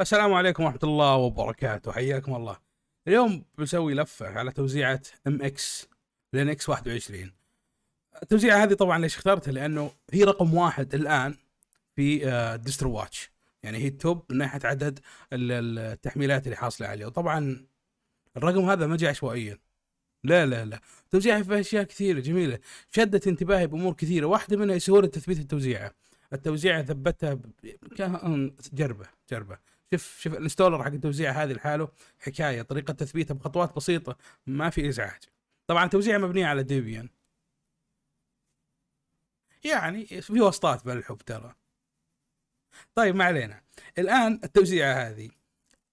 السلام عليكم ورحمة الله وبركاته حياكم الله اليوم بنسوي لفة على توزيعة ام اكس اكس 21 التوزيعة هذه طبعا ليش اخترتها لانه هي رقم واحد الان في ديسترو آه، واتش يعني هي التوب من ناحية عدد التحميلات اللي حاصلة عليه وطبعا الرقم هذا ما جاء عشوائيا لا لا لا توزيعة في اشياء كثيرة جميلة شدت انتباهي بامور كثيرة واحدة منها سهولة تثبيت التوزيعة التوزيعة ثبتها ب... كان جربه جربه شوف شوف الانستولر حق التوزيع هذه لحاله حكايه طريقه تثبيتها بخطوات بسيطه ما في ازعاج طبعا توزيع مبنيه على ديبيان يعني في وسطات بالحب ترى طيب ما علينا الان التوزيعه هذه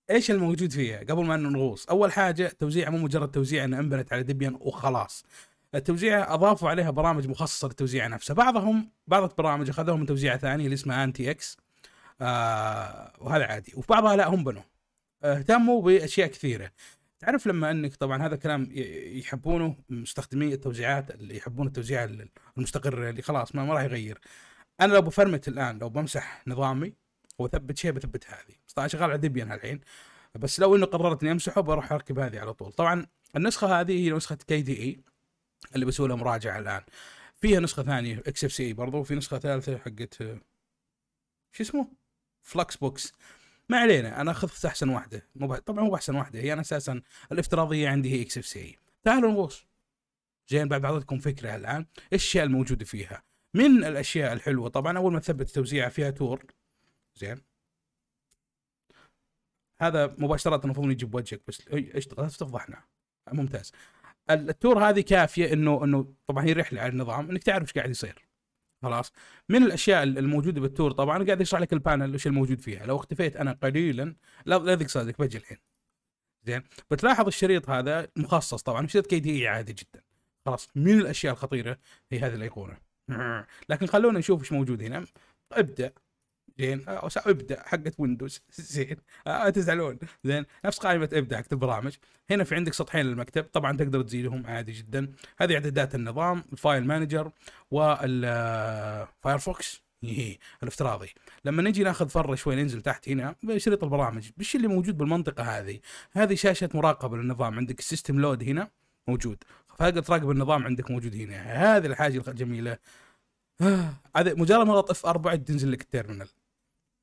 ايش الموجود فيها قبل ما نغوص اول حاجه توزيع مو مجرد توزيعه انه انبنت على ديبيان وخلاص التوزيعه اضافوا عليها برامج مخصصه للتوزيعه نفسها بعضهم بعض البرامج اخذوها من توزيعه ثانيه اللي اسمها انتي اكس آه وهذا عادي وفي بعضها لا هم بنوا اهتموا باشياء كثيره تعرف لما انك طبعا هذا كلام يحبونه مستخدمي التوزيعات اللي يحبون التوزيع المستقر اللي خلاص ما, ما راح يغير انا لو بفرمت الان لو بمسح نظامي واثبت شيء بثبت هذه بس طبعا شغال على ديبيان الحين بس لو انه قررت اني امسحه بروح اركب هذه على طول طبعا النسخه هذه هي نسخه كي دي اي اللي بسوي لها مراجعه الان فيها نسخه ثانيه اكس اف سي برضه وفي نسخه ثالثه حقت شو اسمه فلكس بوكس ما علينا انا اخذت احسن واحده مو طبعا مو احسن واحده هي انا اساسا الافتراضيه عندي هي اكس اف سي تعالوا نغوص زين بعد بعطيكم فكره الان الاشياء الموجوده فيها من الاشياء الحلوه طبعا اول ما تثبت توزيعها فيها تور زين هذا مباشره المفروض يجيب وجهك بس اشتغل تفضحنا ممتاز التور هذه كافيه انه انه طبعا هي رحله على النظام انك تعرف ايش قاعد يصير خلاص من الاشياء الموجوده بالتور طبعا قاعد يشرح لك البانل وش الموجود فيها لو اختفيت انا قليلا لا لا ذيك صادق بجي الحين زين بتلاحظ الشريط هذا مخصص طبعا شريط كي دي عادي جدا خلاص من الاشياء الخطيره في هذه الايقونه لكن خلونا نشوف ايش موجود هنا ابدا زين ابدا حقت ويندوز زين آه، آه، تزعلون زين نفس قائمه ابدا حقت البرامج هنا في عندك سطحين للمكتب طبعا تقدر تزيدهم عادي جدا هذه اعدادات النظام الفايل مانجر والفايرفوكس الافتراضي لما نجي ناخذ فر شوي ننزل تحت هنا بشريط البرامج ايش اللي موجود بالمنطقه هذه هذه شاشه مراقبه للنظام عندك السيستم لود هنا موجود فقط تراقب النظام عندك موجود هنا هذه الحاجه الجميله آه، هذا مجرد ما اضغط اف 4 تنزل لك التيرمينال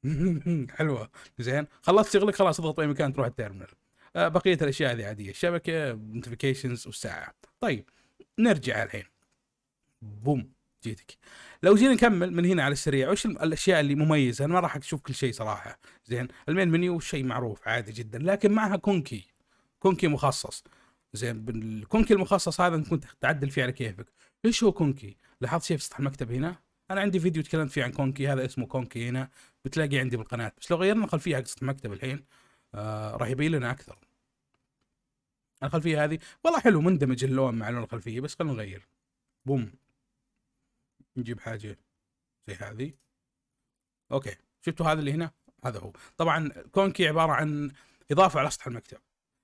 حلوه زين خلصت شغلك خلاص اضغط اي مكان تروح التيرمينال آه، بقيه الاشياء هذه عاديه الشبكه نوتيفيكيشنز والساعه طيب نرجع الحين بوم جيتك لو جينا نكمل من هنا على السريع وش الاشياء اللي مميزه انا ما راح اشوف كل شيء صراحه زين المين منيو شيء معروف عادي جدا لكن معها كونكي كونكي مخصص زين الكونكي المخصص هذا كنت تعدل فيه على كيفك ايش هو كونكي لاحظت شيء في سطح المكتب هنا انا عندي فيديو تكلمت فيه عن كونكي هذا اسمه كونكي هنا بتلاقي عندي بالقناه بس لو غيرنا الخلفيه حق المكتب الحين آه راح يبين لنا اكثر الخلفيه هذه والله حلو مندمج اللون مع لون الخلفيه بس خلينا نغير بوم نجيب حاجه زي هذه اوكي شفتوا هذا اللي هنا هذا هو طبعا كونكي عباره عن اضافه على سطح المكتب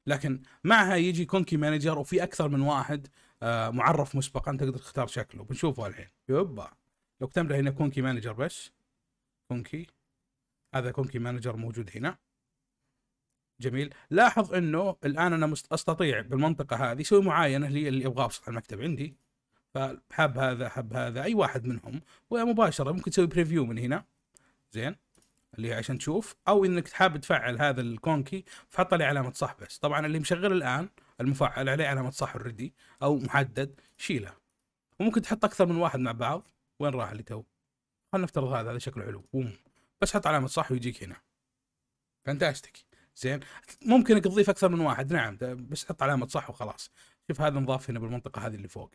لكن معها يجي كونكي مانجر وفي اكثر من واحد آه، معرف مسبقا تقدر تختار شكله بنشوفه الحين يبا لو كتبنا هنا كونكي مانجر بس كونكي هذا كونكي مانجر موجود هنا جميل لاحظ انه الان انا استطيع بالمنطقه هذه اسوي معاينه للي ابغاه في سطح المكتب عندي فحب هذا حب هذا اي واحد منهم ومباشره ممكن تسوي بريفيو من هنا زين اللي عشان تشوف او انك حاب تفعل هذا الكونكي فحط عليه علامه صح بس طبعا اللي مشغل الان المفعل عليه علامه صح اوريدي او محدد شيله وممكن تحط اكثر من واحد مع بعض وين راح اللي تو؟ خلينا نفترض هذا هذا شكله حلو بوم بس حط علامه صح ويجيك هنا فانتاستيك زين ممكن انك تضيف اكثر من واحد نعم بس حط علامه صح وخلاص شوف هذا انضاف هنا بالمنطقه هذه اللي فوق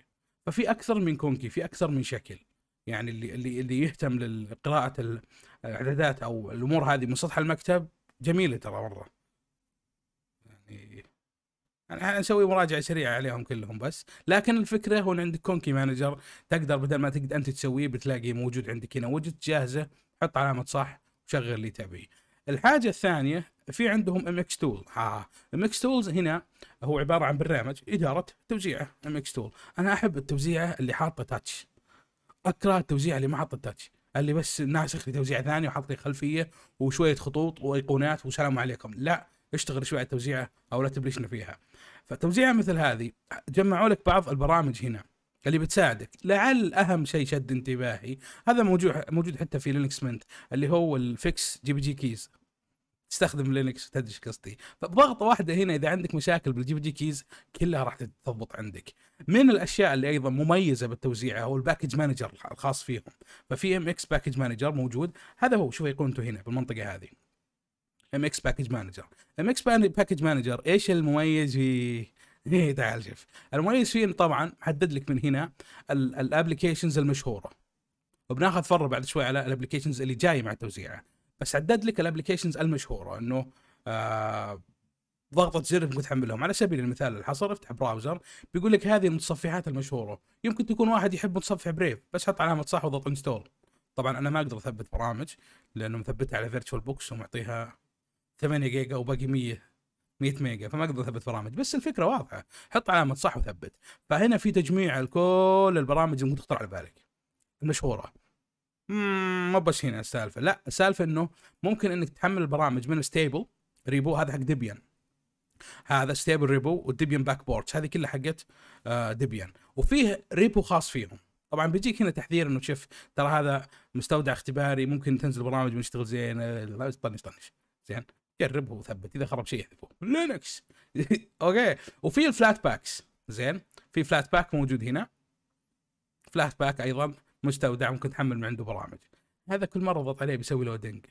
ففي اكثر من كونكي في اكثر من شكل يعني اللي اللي اللي يهتم لقراءه الاعدادات او الامور هذه من سطح المكتب جميله ترى مره يعني نسوي اسوي مراجعه سريعه عليهم كلهم بس لكن الفكره هو ان عندك كونكي مانجر تقدر بدل ما تقدر انت تسويه بتلاقيه موجود عندك هنا وجد جاهزه حط علامه صح وشغل اللي تبيه الحاجه الثانيه في عندهم ام اكس تول ها ام اكس تولز هنا هو عباره عن برنامج اداره توزيعه ام اكس تول انا احب التوزيعه اللي حاطه تاتش اكره التوزيع اللي ما حاطه تاتش اللي بس ناسخ لي توزيع ثاني وحاط لي خلفيه وشويه خطوط وايقونات وسلام عليكم لا اشتغل شوي على توزيعه او لا تبلشنا فيها فتوزيعه مثل هذه جمعوا لك بعض البرامج هنا اللي بتساعدك لعل اهم شيء شد انتباهي هذا موجود موجود حتى في لينكس منت اللي هو الفيكس جي بي جي كيز تستخدم لينكس تدش قصدي فبضغطه واحده هنا اذا عندك مشاكل بالجي بي جي كيز كلها راح تتضبط عندك من الاشياء اللي ايضا مميزه بالتوزيع هو الباكج مانجر الخاص فيهم ففي ام اكس باكج مانجر موجود هذا هو شوف ايقونته هنا بالمنطقه هذه ام اكس باكج مانجر ام اكس باكج مانجر ايش المميز فيه ايه تعال شوف المميز فيه طبعا حدد لك من هنا الابلكيشنز المشهوره وبناخذ فر بعد شوي على الابلكيشنز اللي جايه مع توزيعه بس حدد لك الابلكيشنز المشهوره انه آه ضغطة زر ممكن تحملهم على سبيل المثال الحصر افتح براوزر بيقول لك هذه المتصفحات المشهوره يمكن تكون واحد يحب متصفح بريف بس حط علامه صح وضغط انستول طبعا انا ما اقدر اثبت برامج لانه مثبتها على فيرتشوال بوكس ومعطيها 8 جيجا وباقي 100 100 ميجا فما اقدر اثبت برامج بس الفكره واضحه حط علامه صح وثبت فهنا في تجميع لكل البرامج اللي ممكن تخطر على بالك المشهوره مو بس هنا السالفه لا السالفه انه ممكن انك تحمل البرامج من ستيبل ريبو هذا حق ديبيان هذا ستيبل ريبو والديبيان باك بورتس هذه كلها حقت ديبيان آه، وفيه ريبو خاص فيهم طبعا بيجيك هنا تحذير انه شوف ترى هذا مستودع اختباري ممكن تنزل برامج ما يشتغل زين طنش طنش زين جربه وثبت اذا خرب شيء احذفه لينكس اوكي وفي الفلات باكس زين في فلات باك موجود هنا فلات باك ايضا مستودع ممكن تحمل من عنده برامج هذا كل مره اضغط عليه بيسوي لودنج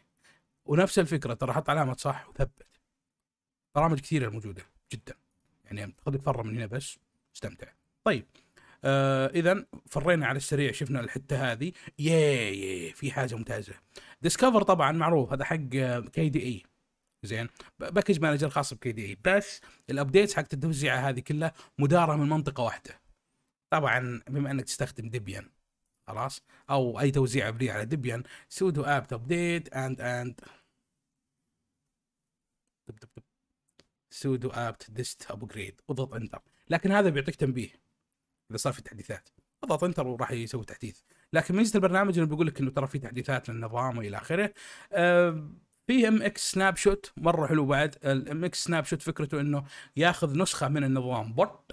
ونفس الفكره ترى حط علامه صح وثبت برامج كثيره موجوده جدا يعني خذ فره من هنا بس استمتع طيب آه اذا فرينا على السريع شفنا الحته هذه ياي في حاجه ممتازه ديسكفر طبعا معروف هذا حق كي دي اي زين باكج مانجر خاص بكي دي اي بس الابديتس حق التوزيعه هذه كلها مداره من منطقه واحده طبعا بما انك تستخدم ديبيان خلاص او اي توزيع بري على ديبيان سودو اب ابديت اند اند سودو اب ديست ابجريد واضغط انتر لكن هذا بيعطيك تنبيه اذا صار في تحديثات اضغط انتر وراح يسوي تحديث لكن ميزه البرنامج انه بيقول لك انه ترى في تحديثات للنظام والى اخره أه في ام اكس سناب شوت مره حلو بعد الام اكس سناب شوت فكرته انه ياخذ نسخه من النظام بورد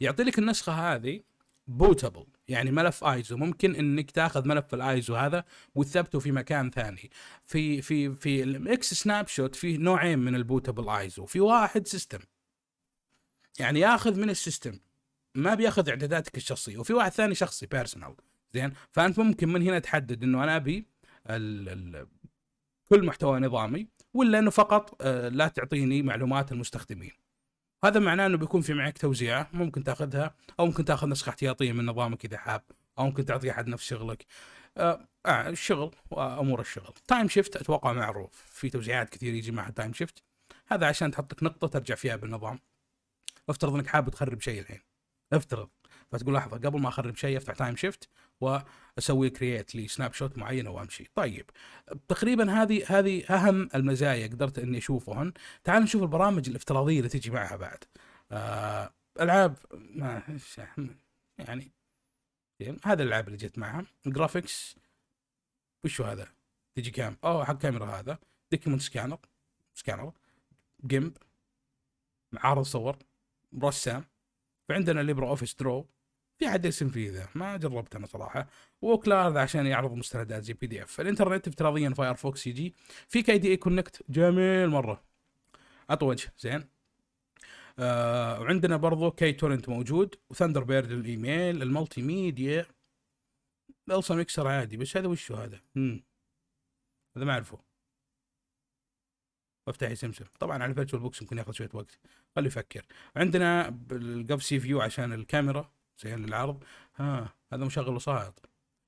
يعطي لك النسخه هذه بوتابل يعني ملف ايزو ممكن انك تاخذ ملف الايزو هذا وتثبته في مكان ثاني في في في الاكس سناب شوت فيه نوعين من البوتابل ايزو في واحد سيستم يعني ياخذ من السيستم ما بياخذ اعداداتك الشخصيه وفي واحد ثاني شخصي بيرسونال زين فانت ممكن من هنا تحدد انه انا ابي كل محتوى نظامي ولا انه فقط آه، لا تعطيني معلومات المستخدمين هذا معناه انه بيكون في معك توزيعه ممكن تاخذها او ممكن تاخذ نسخه احتياطيه من نظامك اذا حاب او ممكن تعطي احد نفس شغلك آه, آه، الشغل وامور الشغل تايم شيفت اتوقع معروف في توزيعات كثير يجي مع تايم شيفت هذا عشان تحط لك نقطه ترجع فيها بالنظام افترض انك حاب تخرب شيء الحين افترض فتقول لحظه قبل ما اخرب شيء افتح تايم شيفت واسوي كرييت لسناب شوت معينه وامشي طيب تقريبا هذه هذه اهم المزايا قدرت اني اشوفهن تعال نشوف البرامج الافتراضيه اللي تجي معها بعد آه العاب ما يعني هذا الالعاب اللي جت معها جرافيكس وشو هذا تجي كام اوه حق كاميرا هذا دوكيمنت سكانر سكانر جيمب عارض صور رسام فعندنا ليبر اوفيس درو في حد يرسم فيه ذا ما جربته انا صراحه وكلار عشان يعرض مستندات زي بي دي اف الانترنت افتراضيا فايرفوكس يجي في كاي دي اي كونكت جميل مره اطوج وجه زين آه وعندنا برضو كي تورنت موجود وثندر بيرد الايميل المالتي ميديا الصم ميكسر عادي بس هذا وشو هذا؟ امم هذا ما اعرفه وافتحي سمسم طبعا على الفيرتشوال بوكس يمكن ياخذ شويه وقت خليه يفكر عندنا الجف سي فيو عشان الكاميرا زين للعرض ها هذا مشغل وصاعد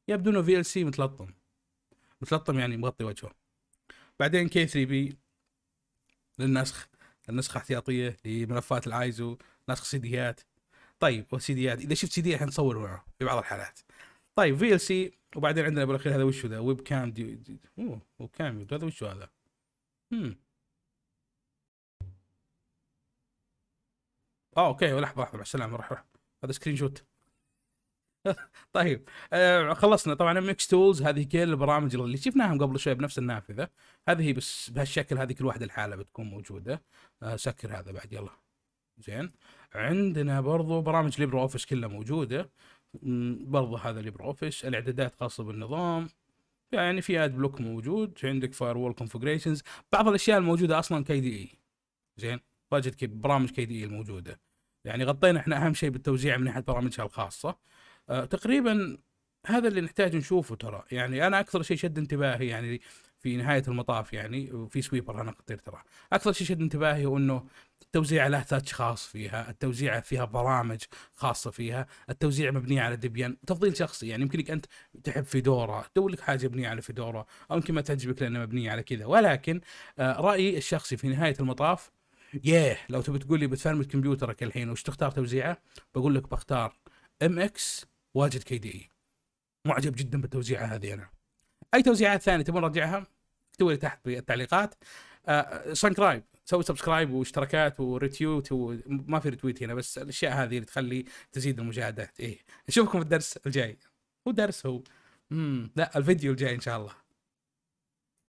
يبدو انه في ال سي متلطم متلطم يعني مغطي وجهه بعدين كي 3 بي للنسخ النسخه احتياطيه لملفات الايزو نسخ سيديات طيب وسيديات اذا شفت سيدي الحين تصور معه في بعض الحالات طيب في ال سي وبعدين عندنا بالاخير هذا وش ذا ويب كام دي, دي اوه ويب كام هذا وش هذا امم اه اوكي لحظه لحظه مع السلامه روح روح هذا سكرين شوت طيب آه خلصنا طبعا ميكس تولز هذه كل البرامج اللي شفناهم قبل شوي بنفس النافذه هذه بس بهالشكل هذه كل واحده الحالة بتكون موجوده آه سكر هذا بعد يلا زين عندنا برضو برامج ليبر اوفيس كلها موجوده برضو هذا ليبر اوفيس الاعدادات خاصه بالنظام يعني في اد بلوك موجود عندك فاير وول كونفجريشنز بعض الاشياء الموجوده اصلا e. كي دي اي زين واجد برامج كي دي اي الموجوده يعني غطينا احنا اهم شيء بالتوزيع من ناحيه برامجها الخاصه أه تقريبا هذا اللي نحتاج نشوفه ترى يعني انا اكثر شيء شد انتباهي يعني في نهايه المطاف يعني وفي سويبر انا قطير ترى اكثر شيء شد انتباهي هو انه التوزيع له تاتش خاص فيها التوزيع فيها برامج خاصه فيها التوزيع مبنيه على ديبيان تفضيل شخصي يعني يمكنك انت تحب فيدورا تدور لك حاجه مبنيه على فيدورا او يمكن ما تعجبك لانها مبنيه على كذا ولكن آه، رايي الشخصي في نهايه المطاف ياه لو تبي تقول لي بتفرمت كمبيوترك الحين وش تختار توزيعه؟ بقول لك بختار ام اكس واجد كي دي اي. E. معجب جدا بالتوزيعه هذه انا. اي توزيعات ثانيه تبون نرجعها؟ اكتبوا لي تحت بالتعليقات. آه سبسكرايب سوي سبسكرايب واشتراكات وريتويت وما في ريتويت هنا بس الاشياء هذه اللي تخلي تزيد المشاهدات ايه نشوفكم في الدرس الجاي هو درس هو امم لا الفيديو الجاي ان شاء الله